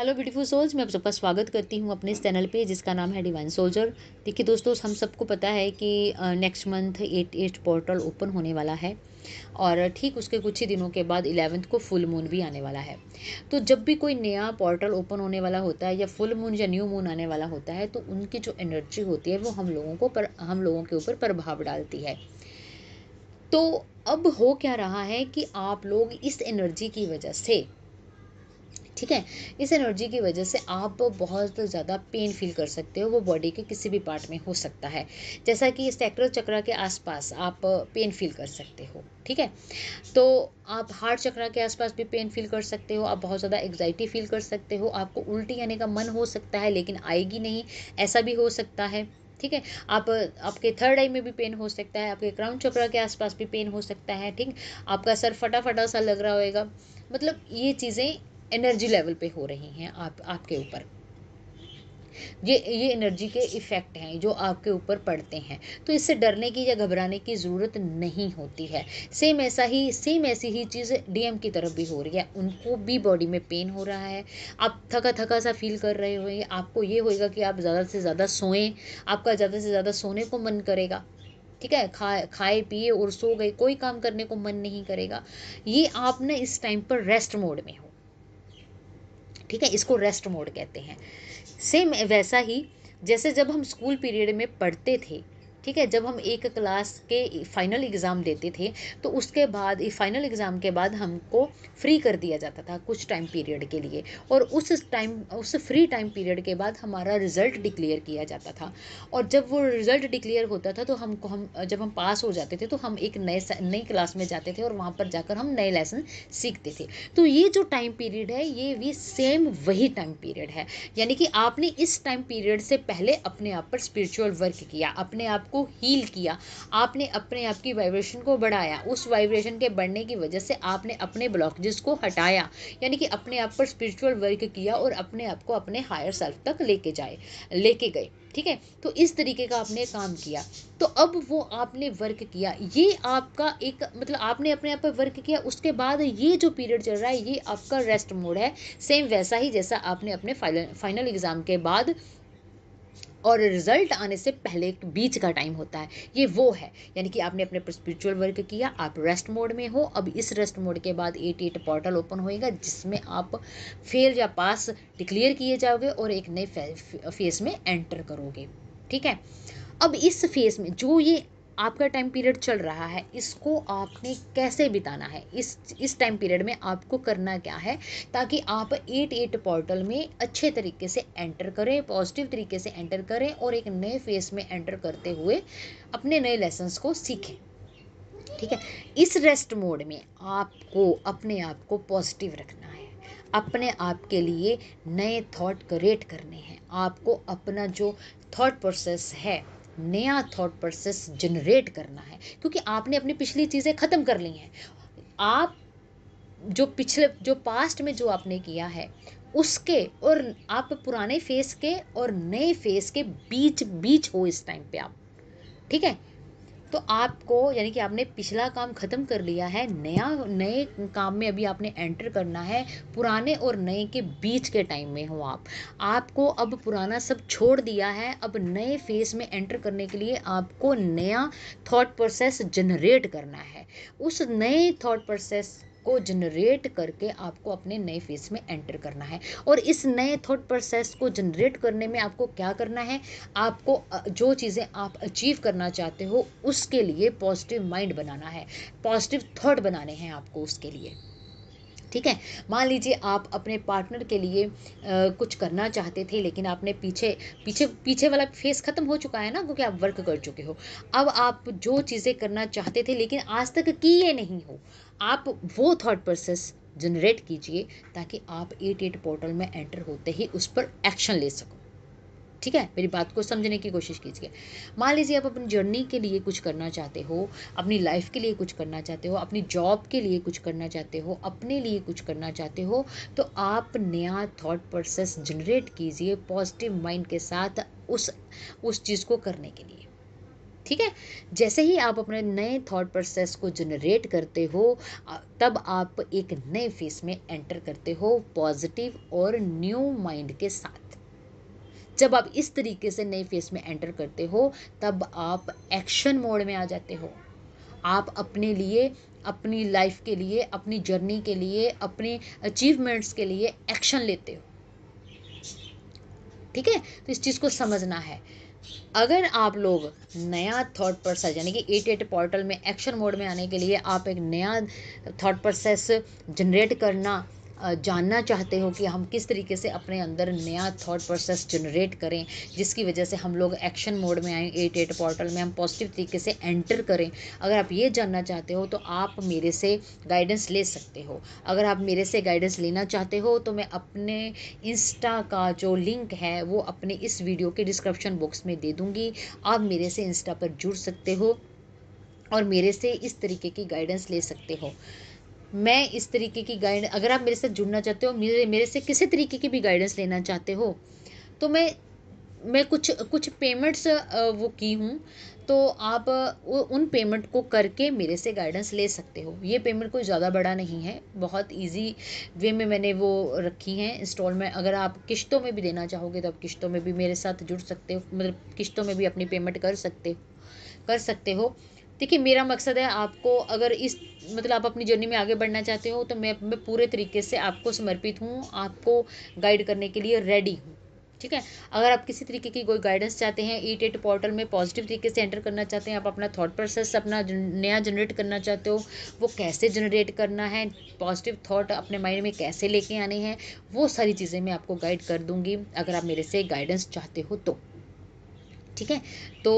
hello beautiful souls मैं आप सबका स्वागत करती हूँ अपने इस चैनल पे जिसका नाम है डिवाइन सोल्जर देखिए दोस्तों हम सबको पता है कि next month eight eight portal open होने वाला है और ठीक उसके कुछ ही दिनों के बाद इलेवेंथ को फुल मून भी आने वाला है तो जब भी कोई नया पोर्टल ओपन होने वाला होता है या फुल मून या न्यू मून आने वाला होता है तो उनकी जो एनर्जी होती है वो हम लोगों को पर हम लोगों के ऊपर प्रभाव डालती है तो अब हो क्या रहा है कि आप लोग इस एनर्जी की वजह से ठीक है इस एनर्जी की वजह से आप बहुत ज़्यादा पेन फील कर सकते हो वो बॉडी के किसी भी पार्ट में हो सकता है जैसा कि स्टैक्रो चक्रा के आसपास आप पेन फील कर सकते हो ठीक है तो आप हार्ट चक्रा के आसपास भी पेन फील कर सकते हो आप बहुत ज़्यादा एग्जाइटी फील कर सकते हो आपको उल्टी आने का मन हो सकता है लेकिन आएगी नहीं ऐसा भी हो सकता है ठीक है आप आपके थर्ड आई में भी पेन हो सकता है आपके क्राउन चक्रा के आसपास भी पेन हो सकता है ठीक आपका सर फटाफटा सा लग रहा होगा मतलब ये चीज़ें एनर्जी लेवल पे हो रही हैं आप आपके ऊपर ये ये एनर्जी के इफ़ेक्ट हैं जो आपके ऊपर पड़ते हैं तो इससे डरने की या घबराने की ज़रूरत नहीं होती है सेम ऐसा ही सेम ऐसी ही चीज़ डीएम की तरफ भी हो रही है उनको भी बॉडी में पेन हो रहा है आप थका थका सा फील कर रहे होंगे आपको ये होएगा कि आप ज़्यादा से ज़्यादा सोएं आपका ज़्यादा से ज़्यादा सोने को मन करेगा ठीक है खाए खाए पिए और सो गए कोई काम करने को मन नहीं करेगा ये आप ना इस टाइम पर रेस्ट मोड में हो ठीक है इसको रेस्ट मोड कहते हैं सेम वैसा ही जैसे जब हम स्कूल पीरियड में पढ़ते थे ठीक है जब हम एक क्लास के फाइनल एग्ज़ाम देते थे तो उसके बाद फाइनल एग्ज़ाम के बाद हमको फ्री कर दिया जाता था कुछ टाइम पीरियड के लिए और उस टाइम उस फ्री टाइम पीरियड के बाद हमारा रिज़ल्ट डिक्लेयर किया जाता था और जब वो रिज़ल्ट डिक्लेयर होता था तो हमको हम जब हम पास हो जाते थे तो हम एक नए नई क्लास में जाते थे और वहाँ पर जाकर हम नए लेसन सीखते थे तो ये जो टाइम पीरियड है ये भी सेम वही टाइम पीरियड है यानी कि आपने इस टाइम पीरियड से पहले अपने आप पर स्पिरिचुअल वर्क किया अपने आप को हील किया आपने अपने आप की वाइब्रेशन को बढ़ाया उस वाइब्रेशन के बढ़ने की वजह से आपने अपने ब्लॉकेजेस को हटाया यानी कि अपने आप पर स्पिरिचुअल वर्क किया और अपने आप को अपने हायर सेल्फ तक लेके जाए लेके गए ठीक है तो इस तरीके का आपने काम किया तो अब वो आपने वर्क किया ये आपका एक मतलब आपने अपने आप पर वर्क किया उसके बाद ये जो पीरियड चल रहा है ये आपका रेस्ट मोड है सेम वैसा ही जैसा आपने अपने फाइनल एग्ज़ाम के बाद और रिजल्ट आने से पहले बीच का टाइम होता है ये वो है यानी कि आपने अपने स्पिरिचुअल वर्क किया आप रेस्ट मोड में हो अब इस रेस्ट मोड के बाद एट एट पोर्टल ओपन होएगा जिसमें आप फेल या पास डिक्लेयर किए जाओगे और एक नए फेस में एंटर करोगे ठीक है अब इस फेज में जो ये आपका टाइम पीरियड चल रहा है इसको आपने कैसे बिताना है इस इस टाइम पीरियड में आपको करना क्या है ताकि आप एट एट पोर्टल में अच्छे तरीके से एंटर करें पॉजिटिव तरीके से एंटर करें और एक नए फेस में एंटर करते हुए अपने नए लेसन्स को सीखें ठीक है इस रेस्ट मोड में आपको अपने आप को पॉजिटिव रखना है अपने आप के लिए नए थॉट क्रिएट करने हैं आपको अपना जो थॉट प्रोसेस है नया थॉट प्रोसेस जनरेट करना है क्योंकि आपने अपनी पिछली चीज़ें ख़त्म कर ली हैं आप जो पिछले जो पास्ट में जो आपने किया है उसके और आप पुराने फेस के और नए फेस के बीच बीच हो इस टाइम पे आप ठीक है तो आपको यानी कि आपने पिछला काम ख़त्म कर लिया है नया नए काम में अभी आपने एंटर करना है पुराने और नए के बीच के टाइम में हो आप आपको अब पुराना सब छोड़ दिया है अब नए फेस में एंटर करने के लिए आपको नया थॉट प्रोसेस जनरेट करना है उस नए थॉट प्रोसेस को जनरेट करके आपको अपने नए फेज में एंटर करना है और इस नए थॉट प्रोसेस को जनरेट करने में आपको क्या करना है आपको जो चीज़ें आप अचीव करना चाहते हो उसके लिए पॉजिटिव माइंड बनाना है पॉजिटिव थॉट बनाने हैं आपको उसके लिए ठीक है मान लीजिए आप अपने पार्टनर के लिए आ, कुछ करना चाहते थे लेकिन आपने पीछे पीछे पीछे वाला फेस ख़त्म हो चुका है ना क्योंकि आप वर्क कर चुके हो अब आप जो चीज़ें करना चाहते थे लेकिन आज तक किए नहीं हो आप वो थॉट प्रोसेस जनरेट कीजिए ताकि आप एट एट पोर्टल में एंटर होते ही उस पर एक्शन ले सको ठीक है मेरी बात को समझने की कोशिश कीजिए मान लीजिए आप अपनी जर्नी के लिए कुछ करना चाहते हो अपनी लाइफ के लिए कुछ करना चाहते हो अपनी जॉब के लिए कुछ करना चाहते हो अपने लिए कुछ करना चाहते हो तो आप नया थॉट प्रोसेस जनरेट कीजिए पॉजिटिव माइंड के साथ उस उस चीज़ को करने के लिए ठीक है जैसे ही आप अपने नए थॉट प्रोसेस को जनरेट करते हो तब आप एक नए फेस में एंटर करते हो पॉजिटिव और न्यू माइंड के साथ जब आप इस तरीके से नए फेस में एंटर करते हो तब आप एक्शन मोड में आ जाते हो आप अपने लिए अपनी लाइफ के लिए अपनी जर्नी के लिए अपने अचीवमेंट्स के लिए एक्शन लेते हो ठीक है तो इस चीज़ को समझना है अगर आप लोग नया थॉट प्रोसेस यानी कि एट एट पोर्टल में एक्शन मोड में आने के लिए आप एक नया थॉट प्रोसेस जनरेट करना जानना चाहते हो कि हम किस तरीके से अपने अंदर नया थॉट प्रोसेस जनरेट करें जिसकी वजह से हम लोग एक्शन मोड में आए एट एट पोर्टल में हम पॉजिटिव तरीके से एंटर करें अगर आप ये जानना चाहते हो तो आप मेरे से गाइडेंस ले सकते हो अगर आप मेरे से गाइडेंस लेना चाहते हो तो मैं अपने इंस्टा का जो लिंक है वो अपने इस वीडियो के डिस्क्रिप्शन बॉक्स में दे दूँगी आप मेरे से इंस्टा पर जुड़ सकते हो और मेरे से इस तरीके की गाइडेंस ले सकते हो मैं इस तरीके की गाइड अगर आप मेरे साथ जुड़ना चाहते हो मेरे मेरे से किसी तरीके की भी गाइडेंस लेना चाहते हो तो मैं मैं कुछ कुछ पेमेंट्स वो की हूँ तो आप उन पेमेंट को करके मेरे से गाइडेंस ले सकते हो ये पेमेंट कोई ज़्यादा बड़ा नहीं है बहुत इजी वे में मैंने वो रखी हैं इंस्टॉल में अगर आप किश्तों में भी देना चाहोगे तो आप किश्तों में भी मेरे साथ जुड़ सकते हो मतलब किश्तों में भी अपनी पेमेंट कर सकते हो कर सकते हो देखिए मेरा मकसद है आपको अगर इस मतलब आप अपनी जर्नी में आगे बढ़ना चाहते हो तो मैं मैं पूरे तरीके से आपको समर्पित हूँ आपको गाइड करने के लिए रेडी हूँ ठीक है अगर आप किसी तरीके की कोई गाइडेंस चाहते हैं ई टेट पोर्टल में पॉजिटिव तरीके से एंटर करना चाहते हैं आप अपना थॉट प्रोसेस अपना नया जनरेट करना चाहते हो वो कैसे जनरेट करना है पॉजिटिव थॉट अपने माइंड में कैसे लेके आने हैं वो सारी चीज़ें मैं आपको गाइड कर दूंगी अगर आप मेरे से गाइडेंस चाहते हो तो ठीक है तो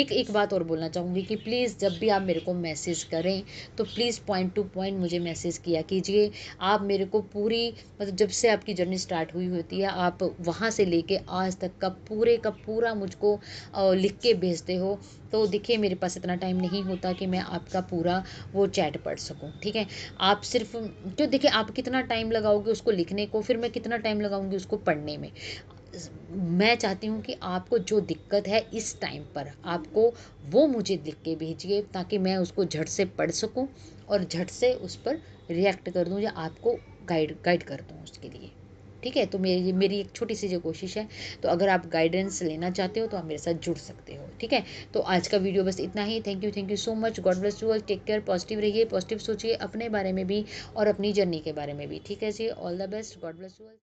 एक एक बात और बोलना चाहूँगी कि प्लीज़ जब भी आप मेरे को मैसेज करें तो प्लीज़ पॉइंट टू पॉइंट मुझे मैसेज किया कीजिए आप मेरे को पूरी मतलब जब से आपकी जर्नी स्टार्ट हुई होती है आप वहाँ से लेके आज तक का पूरे का पूरा मुझको लिख के भेजते हो तो देखिए मेरे पास इतना टाइम नहीं होता कि मैं आपका पूरा वो चैट पढ़ सकूँ ठीक है आप सिर्फ जो तो देखिए आप कितना टाइम लगाओगे उसको लिखने को फिर मैं कितना टाइम लगाऊँगी उसको पढ़ने में मैं चाहती हूँ कि आपको जो दिक्कत है इस टाइम पर आपको वो मुझे लिख के भेजिए ताकि मैं उसको झट से पढ़ सकूँ और झट से उस पर रिएक्ट कर दूँ या आपको गाइड गाइड कर दूँ उसके लिए ठीक है तो मेरी मेरी एक छोटी सी जो कोशिश है तो अगर आप गाइडेंस लेना चाहते हो तो आप मेरे साथ जुड़ सकते हो ठीक है तो आज का वीडियो बस इतना ही thank you thank you so much God bless you all take care positive रहिए पॉजिटिव सोचिए अपने बारे में भी और अपनी जर्नी के बारे में भी ठीक है जी all the best God bless you all